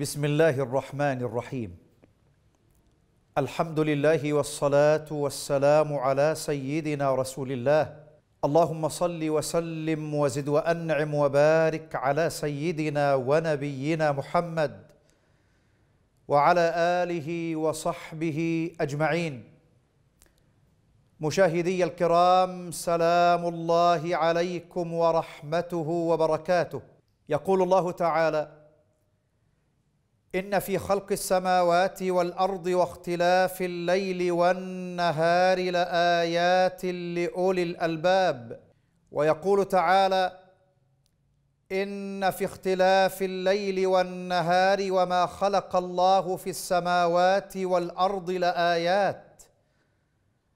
بسم الله الرحمن الرحيم الحمد لله والصلاه والسلام على سيدنا رسول الله اللهم صل وسلم وزد وانعم وبارك على سيدنا ونبينا محمد وعلى اله وصحبه اجمعين مشاهدي الكرام سلام الله عليكم ورحمته وبركاته يقول الله تعالى إن في خلق السماوات والأرض واختلاف الليل والنهار لآيات لأولي الألباب ويقول تعالى إن في اختلاف الليل والنهار وما خلق الله في السماوات والأرض لآيات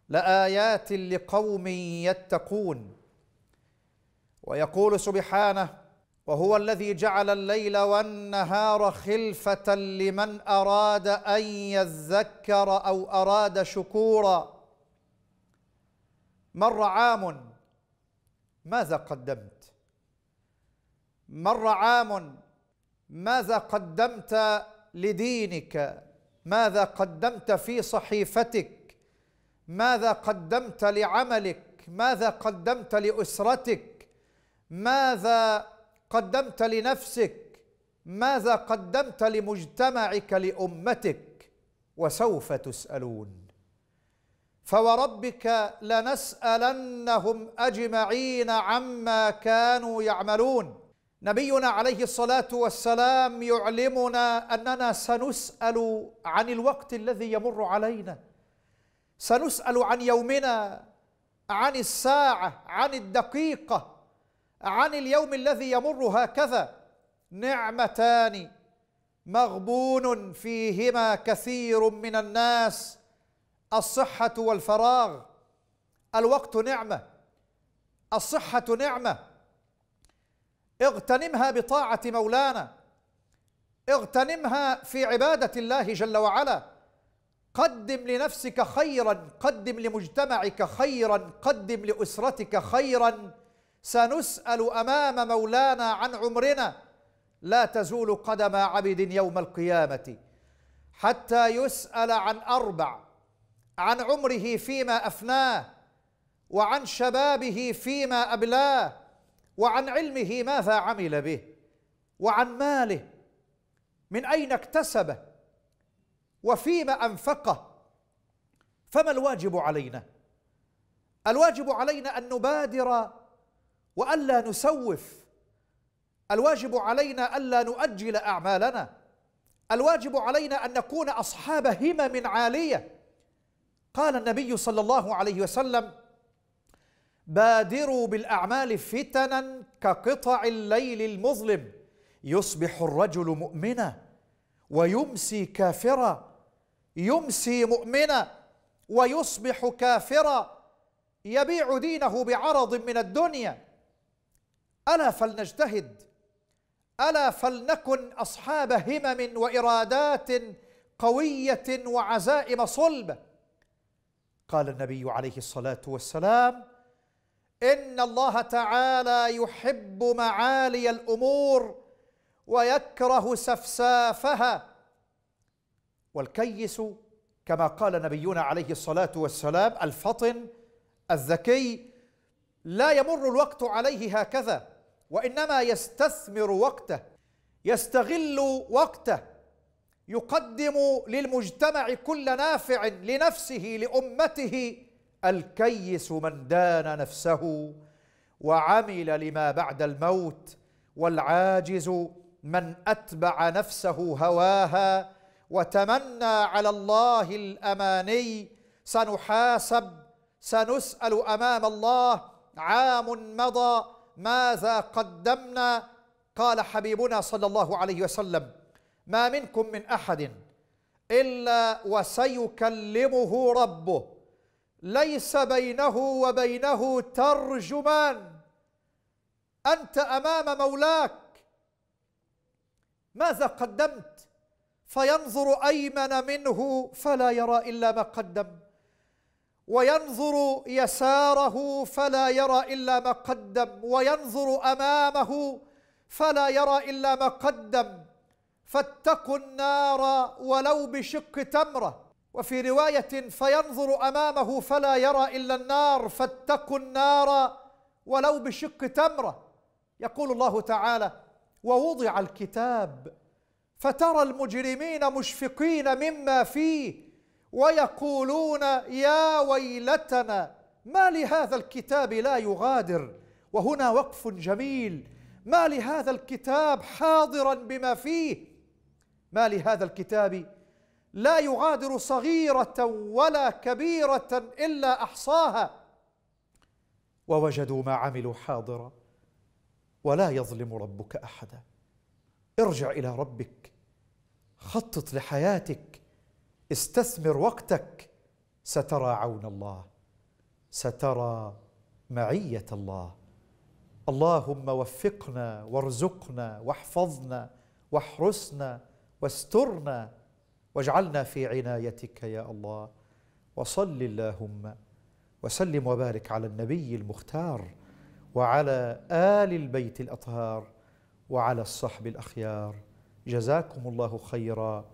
لآيات لقوم يتقون ويقول سبحانه وهو الذي جعل الليل والنهار خلفة لمن أراد أن يذكر أو أراد شكورا مر عام ماذا قدمت مر عام ماذا قدمت لدينك ماذا قدمت في صحيفتك ماذا قدمت لعملك ماذا قدمت لأسرتك ماذا قدمت لنفسك ماذا قدمت لمجتمعك لامتك وسوف تسالون فوربك لنسالنهم اجمعين عما كانوا يعملون نبينا عليه الصلاه والسلام يعلمنا اننا سنسال عن الوقت الذي يمر علينا سنسال عن يومنا عن الساعه عن الدقيقه عن اليوم الذي يمر هكذا نعمتان مغبون فيهما كثير من الناس الصحة والفراغ الوقت نعمة الصحة نعمة اغتنمها بطاعة مولانا اغتنمها في عبادة الله جل وعلا قدم لنفسك خيرا قدم لمجتمعك خيرا قدم لأسرتك خيرا سنسأل أمام مولانا عن عمرنا لا تزول قدم عبد يوم القيامة حتى يسأل عن أربع عن عمره فيما أفناه وعن شبابه فيما أبلاه وعن علمه ماذا عمل به وعن ماله من أين اكتسبه وفيما أنفقه فما الواجب علينا؟ الواجب علينا أن نبادر والا نسوف الواجب علينا الا نؤجل اعمالنا الواجب علينا ان نكون اصحاب همم عاليه قال النبي صلى الله عليه وسلم بادروا بالاعمال فتنا كقطع الليل المظلم يصبح الرجل مؤمنا ويمسي كافرا يمسي مؤمنا ويصبح كافرا يبيع دينه بعرض من الدنيا ألا فلنجتهد ألا فلنكن أصحاب همم وإرادات قوية وعزائم صلب قال النبي عليه الصلاة والسلام إن الله تعالى يحب معالي الأمور ويكره سفسافها والكيس كما قال نبينا عليه الصلاة والسلام الفطن الذكي لا يمر الوقت عليه هكذا وانما يستثمر وقته يستغل وقته يقدم للمجتمع كل نافع لنفسه لامته الكيس من دان نفسه وعمل لما بعد الموت والعاجز من اتبع نفسه هواها وتمنى على الله الاماني سنحاسب سنسال امام الله عام مضى ماذا قدمنا قال حبيبنا صلى الله عليه وسلم ما منكم من أحد إلا وسيكلمه ربه ليس بينه وبينه ترجمان أنت أمام مولاك ماذا قدمت فينظر أيمن منه فلا يرى إلا ما قدم وينظر يساره فلا يرى إلا ما قدم وينظر أمامه فلا يرى إلا ما قدم فاتقوا النار ولو بشق تمرة وفي رواية فينظر أمامه فلا يرى إلا النار فاتقوا النار ولو بشق تمرة يقول الله تعالى ووضع الكتاب فترى المجرمين مشفقين مما فيه ويقولون يا ويلتنا ما لهذا الكتاب لا يغادر وهنا وقف جميل ما لهذا الكتاب حاضرا بما فيه ما لهذا الكتاب لا يغادر صغيرة ولا كبيرة إلا أحصاها ووجدوا ما عملوا حاضرا ولا يظلم ربك أحدا ارجع إلى ربك خطط لحياتك استثمر وقتك سترى عون الله سترى معيه الله اللهم وفقنا وارزقنا واحفظنا واحرسنا واسترنا واجعلنا في عنايتك يا الله وصل اللهم وسلم وبارك على النبي المختار وعلى ال البيت الاطهار وعلى الصحب الاخيار جزاكم الله خيرا